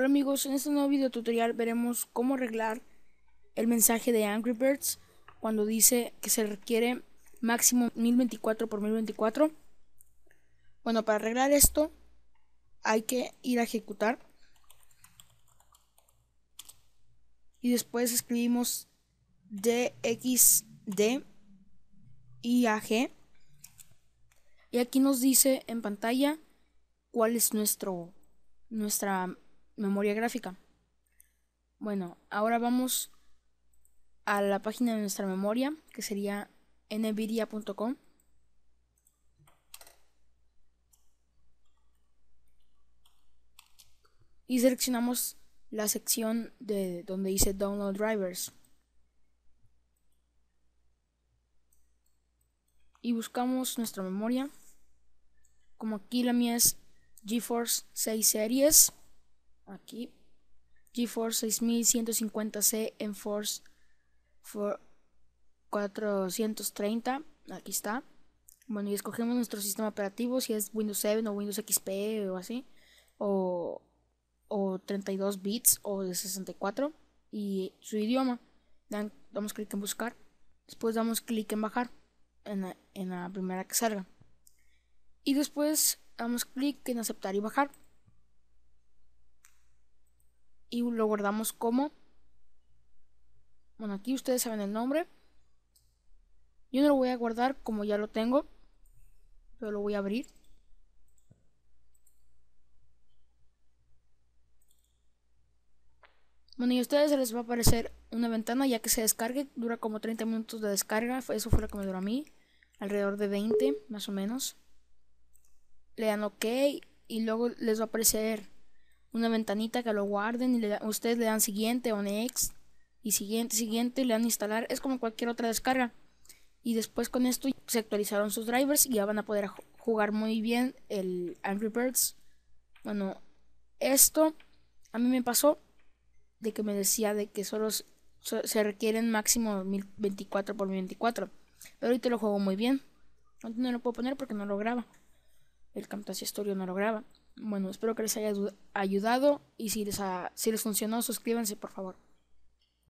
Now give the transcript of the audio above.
Hola amigos, en este nuevo video tutorial veremos cómo arreglar el mensaje de Angry Birds cuando dice que se requiere máximo 1024 por 1024. Bueno, para arreglar esto hay que ir a ejecutar y después escribimos DXD IAG y aquí nos dice en pantalla cuál es nuestro nuestra memoria gráfica. Bueno, ahora vamos a la página de nuestra memoria, que sería nvidia.com. Y seleccionamos la sección de donde dice Download Drivers. Y buscamos nuestra memoria. Como aquí la mía es GeForce 6 Series aquí. GeForce 6150C en Force 430. Aquí está. Bueno, y escogemos nuestro sistema operativo, si es Windows 7 o Windows XP o así. O, 32 bits o de 64. Y su idioma. damos clic en buscar. Después damos clic en bajar. en la primera que salga. Y después damos clic en aceptar y bajar y lo guardamos como bueno aquí ustedes saben el nombre yo no lo voy a guardar como ya lo tengo pero lo voy a abrir bueno y a ustedes les va a aparecer una ventana ya que se descargue dura como 30 minutos de descarga eso fue lo que me duró a mí alrededor de 20 más o menos le dan ok y luego les va a aparecer una ventanita que lo guarden y le ustedes le dan siguiente o next y siguiente, siguiente, le dan instalar, es como cualquier otra descarga. Y después con esto se actualizaron sus drivers y ya van a poder jugar muy bien el Angry Birds. Bueno, esto a mí me pasó de que me decía de que solo se requieren máximo 1024 por 1024. Pero ahorita lo juego muy bien. No lo puedo poner porque no lo graba el Camtasia no lo graba. Bueno, espero que les haya ayudado y si les, si les funcionó, suscríbanse por favor.